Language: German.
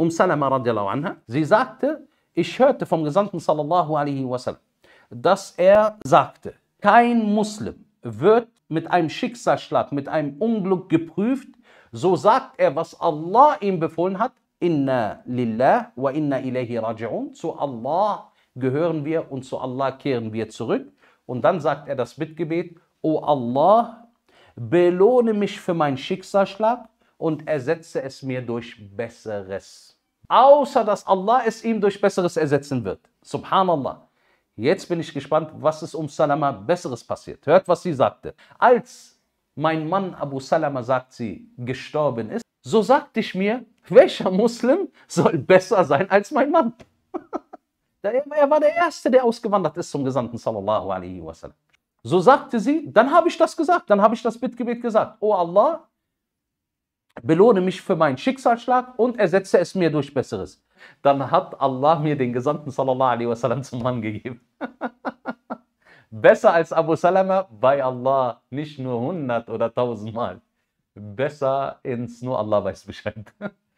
um Salama radiallahu anha. Sie sagte, ich hörte vom Gesandten sallallahu alaihi wasallam, dass er sagte, kein Muslim wird mit einem Schicksalsschlag, mit einem Unglück geprüft, so sagt er, was Allah ihm befohlen hat, inna lillah wa inna ilayhi raji'un, zu Allah gehören wir und zu Allah kehren wir zurück. Und dann sagt er das Bittgebet, O Allah, belohne mich für meinen Schicksalsschlag und ersetze es mir durch Besseres. Außer dass Allah es ihm durch Besseres ersetzen wird. Subhanallah. Jetzt bin ich gespannt, was es um Salama Besseres passiert. Hört, was sie sagte. Als mein Mann Abu Salama, sagt sie, gestorben ist, so sagte ich mir, welcher Muslim soll besser sein als mein Mann? er war der Erste, der ausgewandert ist zum Gesandten sallallahu alaihi wasallam. So sagte sie, dann habe ich das gesagt, dann habe ich das Bittgebet gesagt. Oh Allah, belohne mich für meinen Schicksalsschlag und ersetze es mir durch Besseres. Dann hat Allah mir den Gesandten sallallahu alaihi wasallam zum Mann gegeben. Besser als Abu Salama bei Allah, nicht nur 100 oder 1000 Mal. Besser ins nur Allah weiß Bescheid.